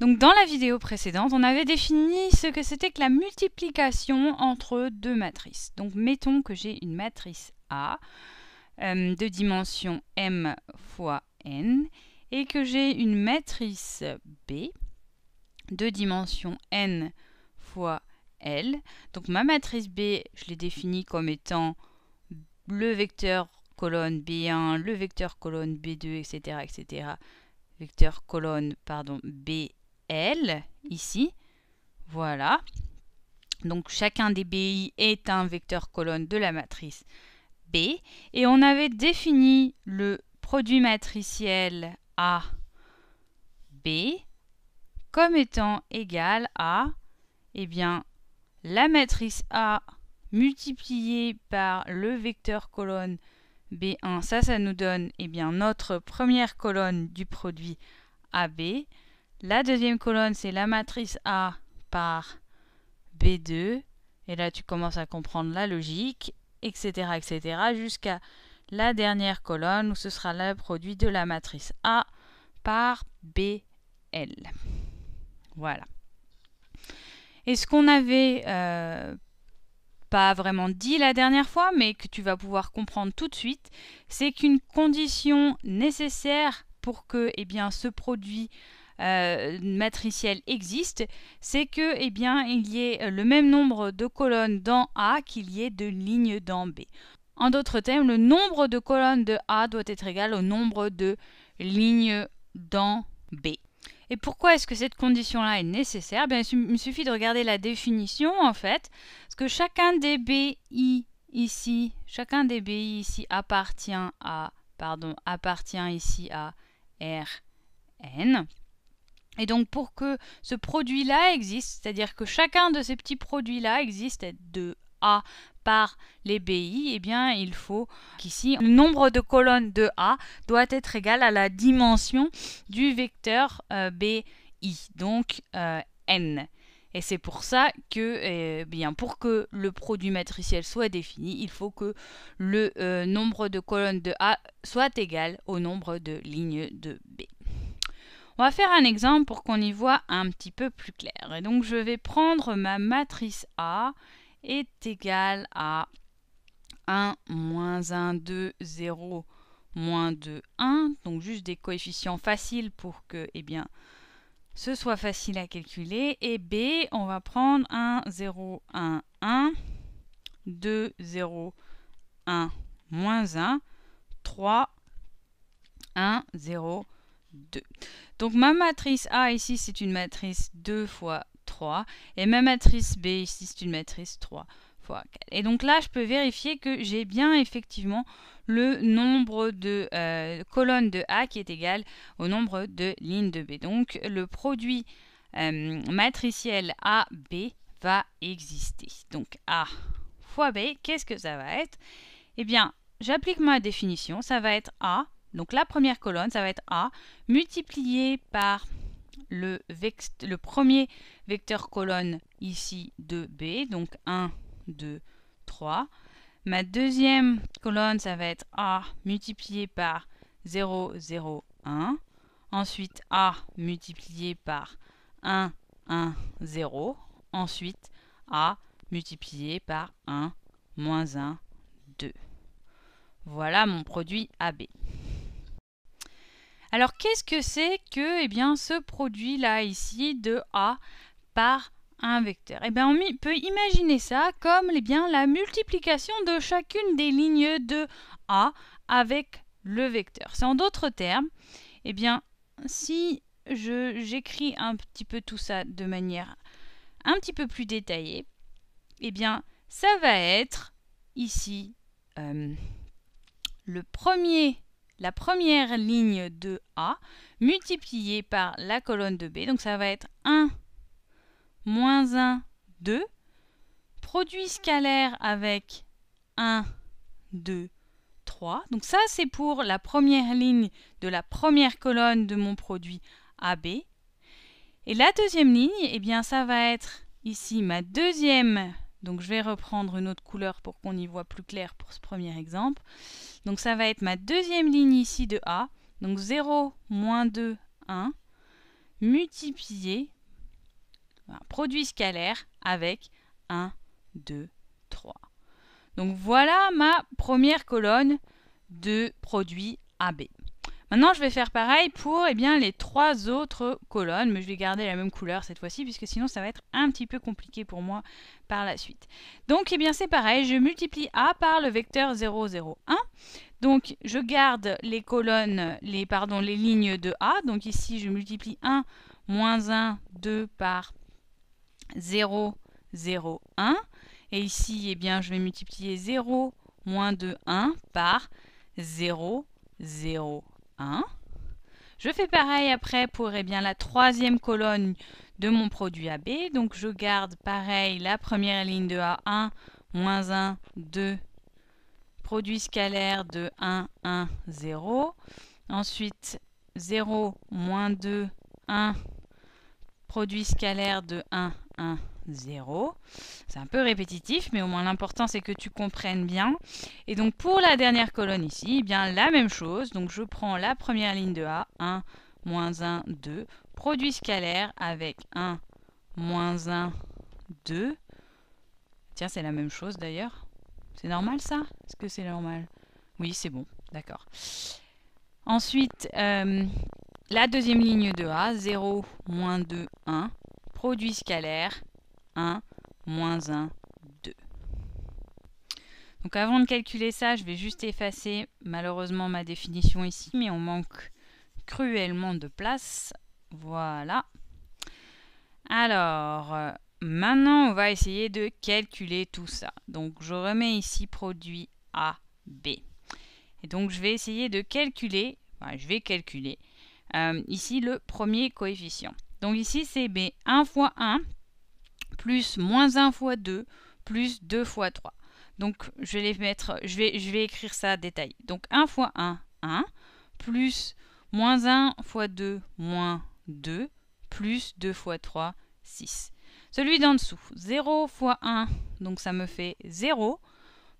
Donc dans la vidéo précédente, on avait défini ce que c'était que la multiplication entre deux matrices. Donc mettons que j'ai une matrice A euh, de dimension m fois n et que j'ai une matrice B de dimension n fois L. Donc ma matrice B, je l'ai définie comme étant le vecteur colonne B1, le vecteur colonne B2, etc., etc., vecteur colonne, pardon, b L ici. Voilà. Donc chacun des BI est un vecteur colonne de la matrice B. Et on avait défini le produit matriciel A, B comme étant égal à eh bien, la matrice A multipliée par le vecteur colonne B1. Ça, ça nous donne eh bien, notre première colonne du produit AB la deuxième colonne, c'est la matrice A par B2. Et là, tu commences à comprendre la logique, etc., etc., jusqu'à la dernière colonne où ce sera le produit de la matrice A par BL. Voilà. Et ce qu'on avait euh, pas vraiment dit la dernière fois, mais que tu vas pouvoir comprendre tout de suite, c'est qu'une condition nécessaire pour que eh bien, ce produit euh, matricielle existe, c'est que eh bien, il y ait le même nombre de colonnes dans A qu'il y ait de lignes dans B. En d'autres termes, le nombre de colonnes de A doit être égal au nombre de lignes dans B. Et pourquoi est-ce que cette condition-là est nécessaire bien, Il me suffit de regarder la définition en fait, parce que chacun des BI ici, chacun des BI ici appartient à, pardon, appartient ici à R, N. Et donc pour que ce produit-là existe, c'est-à-dire que chacun de ces petits produits-là existe de A par les BI, eh bien il faut qu'ici le nombre de colonnes de A doit être égal à la dimension du vecteur euh, BI, donc euh, n. Et c'est pour ça que, eh bien, pour que le produit matriciel soit défini, il faut que le euh, nombre de colonnes de A soit égal au nombre de lignes de B. On va faire un exemple pour qu'on y voit un petit peu plus clair. Et donc je vais prendre ma matrice A est égale à 1, moins 1, 2, 0, moins 2, 1. Donc juste des coefficients faciles pour que eh bien, ce soit facile à calculer. Et B, on va prendre 1, 0, 1, 1, 2, 0, 1, moins 1, 3, 1, 0, 1. Donc ma matrice A ici, c'est une matrice 2 fois 3. Et ma matrice B ici, c'est une matrice 3 fois 4. Et donc là, je peux vérifier que j'ai bien effectivement le nombre de euh, colonnes de A qui est égal au nombre de lignes de B. Donc le produit euh, matriciel AB va exister. Donc A fois B, qu'est-ce que ça va être Eh bien, j'applique ma définition, ça va être A donc la première colonne, ça va être A multiplié par le, premier vecteur colonne ici de B, donc 1, 2, 3. Ma deuxième colonne, ça va être A multiplié par 0, 0, 1. Ensuite A multiplié par 1, 1, 0. Ensuite A multiplié par 1, moins 1, 2. Voilà mon produit AB. Alors qu'est-ce que c'est que eh bien, ce produit-là ici de A par un vecteur eh bien, on peut imaginer ça comme eh bien, la multiplication de chacune des lignes de A avec le vecteur. C'est en d'autres termes, eh bien, si j'écris un petit peu tout ça de manière un petit peu plus détaillée, eh bien, ça va être ici euh, le premier la première ligne de A multipliée par la colonne de B. Donc ça va être 1 moins 1, 2. Produit scalaire avec 1, 2, 3. Donc ça, c'est pour la première ligne de la première colonne de mon produit AB. Et la deuxième ligne, et eh bien, ça va être ici ma deuxième donc je vais reprendre une autre couleur pour qu'on y voit plus clair pour ce premier exemple. Donc ça va être ma deuxième ligne ici de A. Donc 0, moins 2, 1, multiplié, produit scalaire avec 1, 2, 3. Donc voilà ma première colonne de produit AB. Maintenant, je vais faire pareil pour eh les trois autres colonnes, mais je vais garder la même couleur cette fois-ci, puisque sinon ça va être un petit peu compliqué pour moi par la suite. Donc, eh bien, c'est pareil, je multiplie A par le vecteur 0, 0, 1. Donc, je garde les colonnes, les, pardon, les lignes de A. Donc ici, je multiplie 1, moins 1, 2 par 0, 0, 1. Et ici, eh bien, je vais multiplier 0, moins 2, 1 par 0, 0, 1. Hein? Je fais pareil après pour eh bien, la troisième colonne de mon produit AB. Donc je garde pareil la première ligne de A1, moins 1, 2, produit scalaire de 1, 1, 0. Ensuite 0, moins 2, 1, produit scalaire de 1, 1, 0. C'est un peu répétitif, mais au moins l'important c'est que tu comprennes bien. Et donc pour la dernière colonne ici, eh bien la même chose. Donc je prends la première ligne de A, 1, moins 1, 2. Produit scalaire avec 1, moins 1, 2. Tiens, c'est la même chose d'ailleurs. C'est normal ça Est-ce que c'est normal Oui, c'est bon, d'accord. Ensuite, euh, la deuxième ligne de A, 0, moins 2, 1, produit scalaire 1, moins 1, 2. Donc avant de calculer ça, je vais juste effacer malheureusement ma définition ici, mais on manque cruellement de place. Voilà. Alors, euh, maintenant on va essayer de calculer tout ça. Donc je remets ici produit AB. B. Et donc je vais essayer de calculer, je vais calculer euh, ici le premier coefficient. Donc ici c'est B1 fois 1 plus moins 1 fois 2 plus 2 fois 3. Donc je vais mettre, je vais, je vais écrire ça à détail. Donc 1 fois 1, 1, plus moins 1 fois 2, moins 2, plus 2 fois 3, 6. Celui d'en dessous, 0 fois 1, donc ça me fait 0,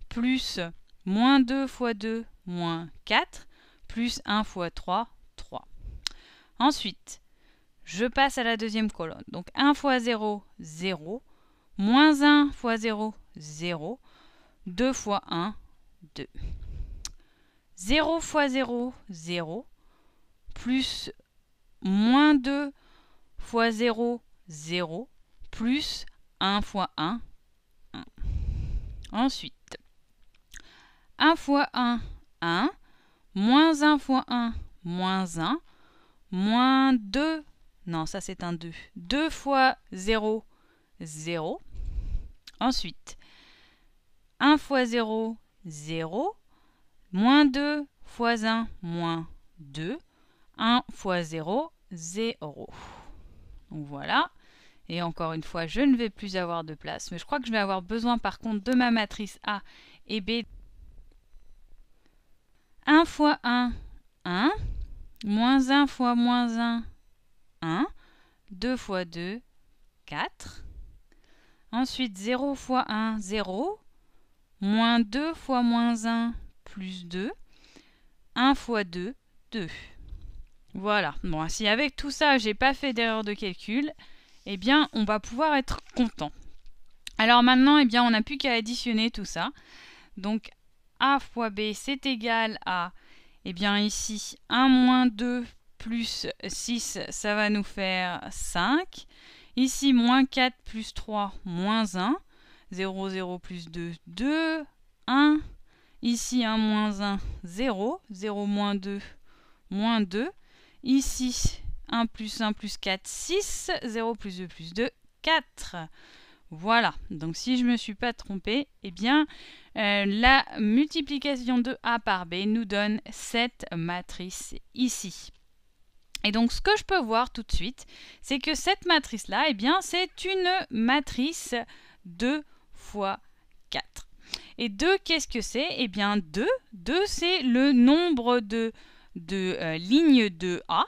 plus moins 2 fois 2, moins 4, plus 1 fois 3, 3. Ensuite, je passe à la deuxième colonne. Donc 1 fois 0, 0. Moins 1 fois 0, 0. 2 fois 1, 2. 0 fois 0, 0. Plus moins 2 fois 0, 0. Plus 1 fois 1, 1. Ensuite, 1 fois 1, 1. Moins 1 fois 1, moins 1. Moins 2 non, ça c'est un 2. 2 fois 0, 0. Ensuite, 1 fois 0, 0. Moins 2 fois 1, moins 2. 1 fois 0, 0. Donc voilà. Et encore une fois, je ne vais plus avoir de place. Mais je crois que je vais avoir besoin par contre de ma matrice A et B. 1 fois 1, 1. Moins 1 fois moins 1, 2 fois 2, 4. Ensuite, 0 fois 1, 0. Moins 2 fois moins 1, plus 2. 1 fois 2, 2. Voilà. Bon, si avec tout ça, je n'ai pas fait d'erreur de calcul, eh bien, on va pouvoir être content. Alors maintenant, eh bien, on n'a plus qu'à additionner tout ça. Donc, A fois B, c'est égal à, eh bien, ici, 1 moins 2 plus 6, ça va nous faire 5. Ici, moins 4 plus 3, moins 1. 0, 0 plus 2, 2. 1. Ici, 1 moins 1, 0. 0 moins 2, moins 2. Ici, 1 plus 1 plus 4, 6. 0 plus 2 plus 2, 4. Voilà, donc si je ne me suis pas trompée, eh bien, euh, la multiplication de A par B nous donne cette matrice ici. Et donc ce que je peux voir tout de suite, c'est que cette matrice-là, eh bien, c'est une matrice 2 fois 4. Et 2, qu'est-ce que c'est Eh bien 2, 2 c'est le nombre de, de euh, lignes de A.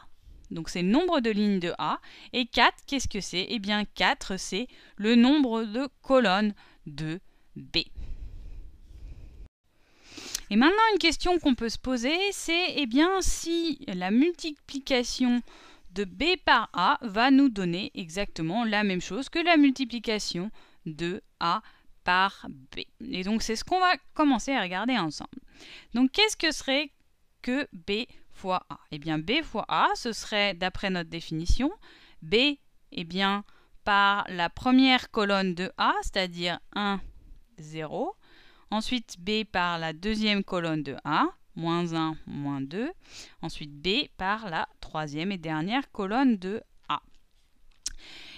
Donc c'est le nombre de lignes de A. Et 4, qu'est-ce que c'est Eh bien 4, c'est le nombre de colonnes de B. Et maintenant, une question qu'on peut se poser, c'est eh bien si la multiplication de b par a va nous donner exactement la même chose que la multiplication de a par b. Et donc c'est ce qu'on va commencer à regarder ensemble. Donc qu'est-ce que serait que b fois a Eh bien b fois a, ce serait d'après notre définition, b eh bien par la première colonne de a, c'est-à-dire 1, 0, Ensuite, B par la deuxième colonne de A, moins 1, moins 2. Ensuite, B par la troisième et dernière colonne de A.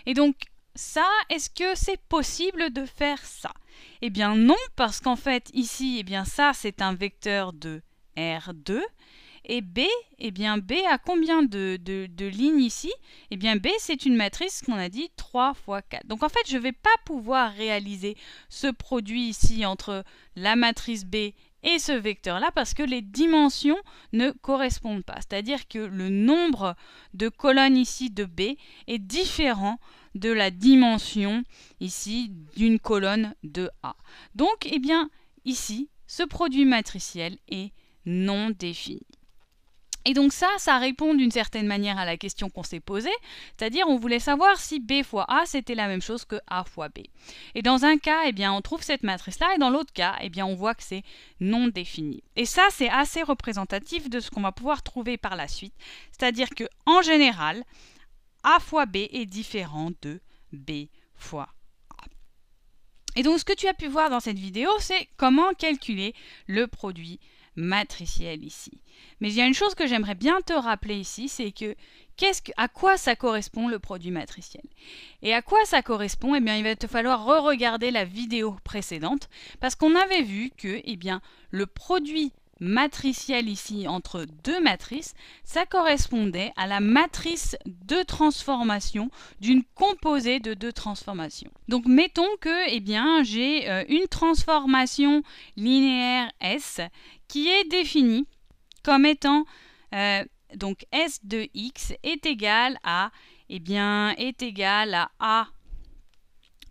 Et donc, ça, est-ce que c'est possible de faire ça Eh bien non, parce qu'en fait, ici, eh bien ça, c'est un vecteur de R2. Et B, eh bien B a combien de, lignes ici Eh bien B, c'est une matrice qu'on a dit 3 fois 4. Donc en fait, je ne vais pas pouvoir réaliser ce produit ici entre la matrice B et ce vecteur-là parce que les dimensions ne correspondent pas. C'est-à-dire que le nombre de colonnes ici de B est différent de la dimension ici d'une colonne de A. Donc, eh bien, ici, ce produit matriciel est non défini. Et donc ça, ça répond d'une certaine manière à la question qu'on s'est posée, c'est-à-dire on voulait savoir si B fois A c'était la même chose que A fois B. Et dans un cas, eh bien, on trouve cette matrice-là, et dans l'autre cas, eh bien, on voit que c'est non défini. Et ça, c'est assez représentatif de ce qu'on va pouvoir trouver par la suite, c'est-à-dire que en général, A fois B est différent de B fois A. Et donc ce que tu as pu voir dans cette vidéo, c'est comment calculer le produit matricielle ici. Mais il y a une chose que j'aimerais bien te rappeler ici, c'est que, quest -ce à quoi ça correspond le produit matriciel Et à quoi ça correspond Eh bien, il va te falloir re-regarder la vidéo précédente parce qu'on avait vu que, eh bien, le produit matriciel ici entre deux matrices, ça correspondait à la matrice de transformation d'une composée de deux transformations. Donc mettons que eh bien j'ai euh, une transformation linéaire S qui est défini comme étant euh, donc S de x est égal à eh bien est égal à A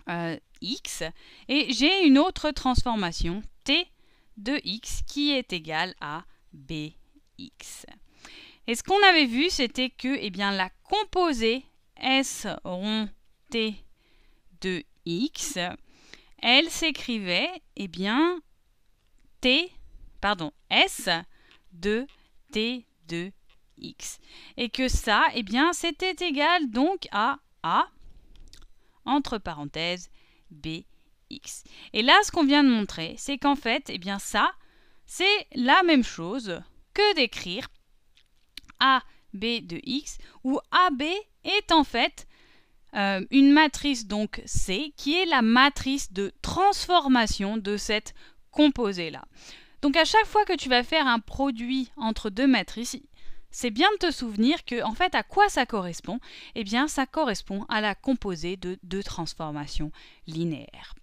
euh, x et j'ai une autre transformation T de x qui est égale à bx. Et ce qu'on avait vu, c'était que eh bien, la composée S rond T de x, elle s'écrivait et eh bien T pardon, S de T de X. Et que ça, eh bien, c'était égal donc à A, entre parenthèses, BX. Et là, ce qu'on vient de montrer, c'est qu'en fait, eh bien, ça, c'est la même chose que d'écrire AB de X, où AB est en fait euh, une matrice donc C, qui est la matrice de transformation de cette composée-là. Donc à chaque fois que tu vas faire un produit entre deux matrices, c'est bien de te souvenir que en fait à quoi ça correspond Eh bien ça correspond à la composée de deux transformations linéaires.